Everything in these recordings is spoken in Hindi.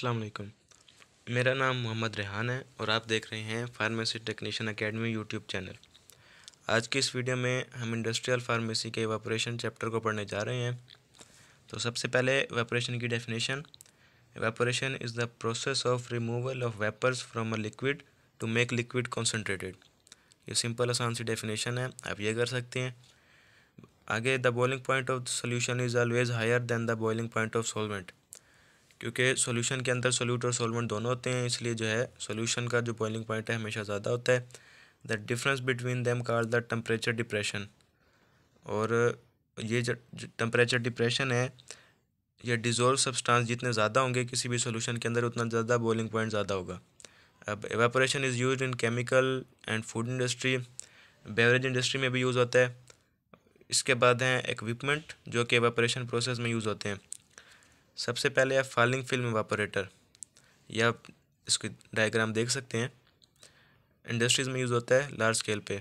अस्सलाम वालेकुम मेरा नाम मोहम्मद रेहान है और आप देख रहे हैं pharmacy technician academy YouTube channel आज की इस वीडियो में हम इंडस्ट्रियल फार्मेसी के वेपोरेशन चैप्टर को पढ़ने जा रहे हैं तो सबसे पहले वेपोरेशन की definition evaporation is the process of removal of vapours from a liquid to make liquid concentrated ये सिंपल आसान सी डेफिनेशन है आप ये कर सकते हैं आगे the boiling point of solution is always higher than the boiling point of solvent क्योंकि सॉल्यूशन के अंदर सोल्यूट और सोलमेंट दोनों होते हैं इसलिए जो है सोल्यूशन का जो बॉइलिंग पॉइंट है हमेशा ज़्यादा होता है the difference between them called the temperature depression और ये जो टम्परेचर डिप्रेशन है यह डिज़ोल्व सब्सटेंस जितने ज़्यादा होंगे किसी भी सॉल्यूशन के अंदर उतना ज़्यादा बॉइलिंग पॉइंट ज़्यादा होगा अब evaporation is use in chemical and food industry beverage industry में भी यूज़ होता है इसके बाद हैं इक्विपमेंट जो कि एवेपोरेशन प्रोसेस में यूज़ होते हैं सबसे पहले है फॉलिंग फिल्म वापोरेटर यह आप इसकी डायग्राम देख सकते हैं इंडस्ट्रीज़ में यूज़ होता है लार्ज स्केल पे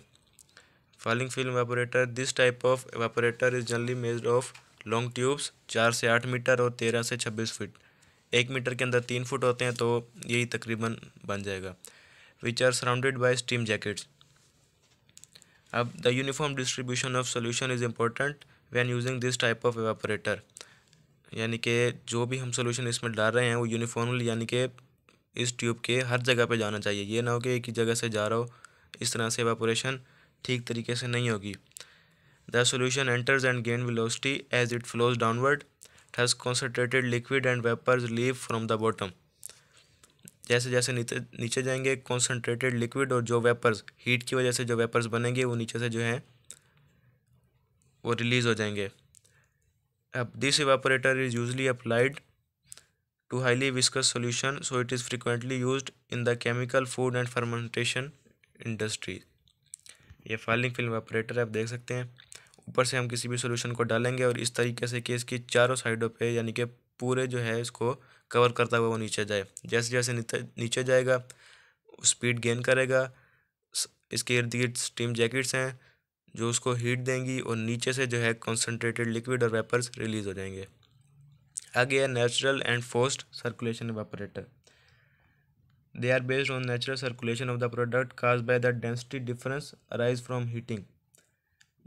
falling film evaporator this type of evaporator is generally made of long tubes चार से आठ मीटर और तेरह से छब्बीस फिट एक मीटर के अंदर तीन फुट होते हैं तो यही तकरीबन बन जाएगा which are surrounded by steam jackets अब the uniform distribution of solution is important when using this type of evaporator यानी कि जो भी हम सोल्यूशन इसमें डाल रहे हैं वो यूनिफॉर्मली यानी कि इस ट्यूब के हर जगह पे जाना चाहिए ये ना हो कि एक ही जगह से जा रहा हो इस तरह से वापोरेशन ठीक तरीके से नहीं होगी the solution enters and gain velocity as it flows downward has concentrated liquid and vapours leave from the bottom जैसे जैसे नीचे नीचे जाएंगे कॉन्सेंट्रेटेड लिक्विड और जो वेपर्स हीट की वजह से जो वेपर्स बनेंगे वो नीचे से जो हैं वो रिलीज़ हो जाएंगे this evaporator is usually applied to highly viscous solution so it is frequently used in the chemical food and fermentation industry ये फाइलिंग फिल्म ऑपरेटर आप देख सकते हैं ऊपर से हम किसी भी सॉल्यूशन को डालेंगे और इस तरीके से कि इसकी चारों साइडों पे यानी कि पूरे जो है इसको कवर करता हुआ वो नीचे जाए जैसे जैसे नीचे जाएगा स्पीड गेन करेगा इसके इर्द गिर्द स्टीम जैकेट्स हैं जो उसको हीट देंगी और नीचे से जो है कॉन्सनट्रेटेड लिक्विड और वेपर्स रिलीज हो जाएंगे आगे है natural and forced circulation evaporator they are based on natural circulation of the product caused by the density difference arise from heating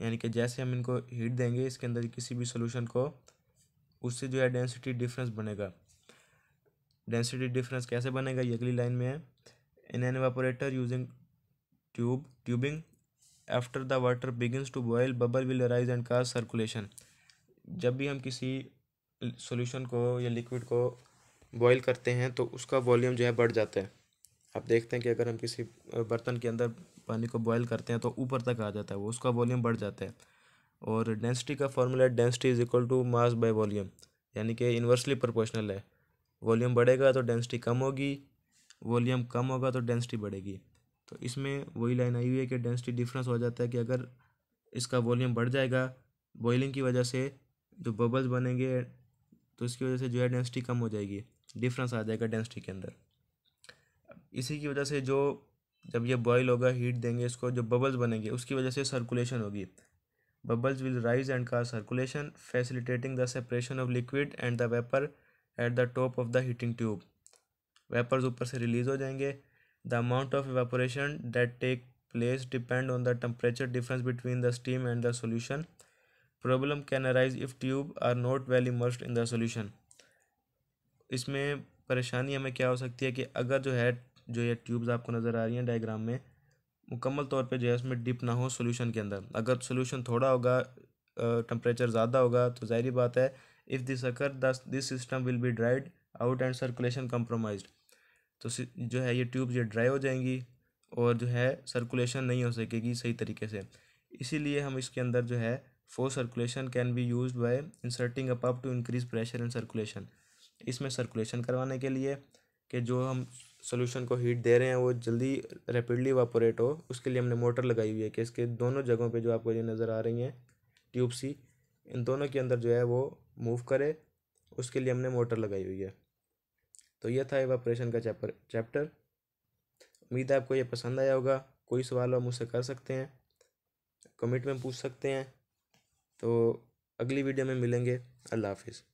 यानी कि जैसे हम इनको हीट देंगे इसके अंदर किसी भी सोल्यूशन को उससे जो है डेंसिटी डिफरेंस बनेगा डेंसिटी डिफरेंस कैसे बनेगा ये अगली लाइन में है in an evaporator using tube tubing after the water begins to boil bubble will rise and का सर्कुलेशन जब भी हम किसी सोल्यूशन को या लिक्विड को बॉयल करते हैं तो उसका वॉल्यूम जो है बढ़ जाता है आप देखते हैं कि अगर हम किसी बर्तन के अंदर पानी को बॉयल करते हैं तो ऊपर तक आ जाता है वो उसका वॉल्यूम बढ़ जाता है और डेंसिटी का formula density is equal to mass by volume यानी कि इन्वर्सली प्रोपोर्शनल है वॉल्यूम बढ़ेगा तो डेंसिटी कम होगी वॉल्यूम कम होगा तो डेंसिटी बढ़ेगी तो इसमें वही लाइन आई हुई है कि डेंसिटी डिफरेंस हो जाता है कि अगर इसका वॉल्यूम बढ़ जाएगा बॉइलिंग की वजह से जो बबल्स बनेंगे तो इसकी वजह से जो है डेंसिटी कम हो जाएगी डिफरेंस आ जाएगा डेंसिटी के अंदर इसी की वजह से जो जब ये बॉयल होगा हीट देंगे इसको जो बबल्स बनेंगे उसकी वजह से सर्कुलेशन होगी बबल्स विल राइज एंड का circulation facilitating the separation of liquid and the vapour at the top of the heating tube vapours ऊपर से रिलीज़ हो जाएंगे the amount of evaporation that take place depend on the temperature difference between the steam and the solution problem can arise if tube are not well immersed in the solution इसमें परेशानी हमें क्या हो सकती है कि अगर जो है जो ये ट्यूब्स आपको नज़र आ रही हैं डायग्राम में मुकम्मल तौर पे जो है उसमें डिप ना हो सोल्यूशन के अंदर अगर सोल्यूशन थोड़ा होगा टेम्परेचर ज़्यादा होगा तो जाहिर बात है if this occur this system will be dried out and circulation compromised तो जो है ये ट्यूब्स ये ड्राई हो जाएंगी और जो है सर्कुलेशन नहीं हो सकेगी सही तरीके से इसीलिए हम इसके अंदर जो है force circulation can be use by inserting up up to increase pressure and circulation इसमें सर्कुलेशन करवाने के लिए कि जो हम सोल्यूशन को हीट दे रहे हैं वो जल्दी रैपिडली वापोरेट हो उसके लिए हमने मोटर लगाई हुई है कि इसके दोनों जगहों पे जो आपको ये नज़र आ रही हैं ट्यूब सी इन दोनों के अंदर जो है वो मूव करे उसके लिए हमने मोटर लगाई हुई है तो यह था एवापोरेशन का चैप्टर चैप्टर उम्मीद है आपको यह पसंद आया होगा कोई सवाल आप मुझसे कर सकते हैं कमेंट में पूछ सकते हैं तो अगली वीडियो में मिलेंगे अल्लाह हाफिज़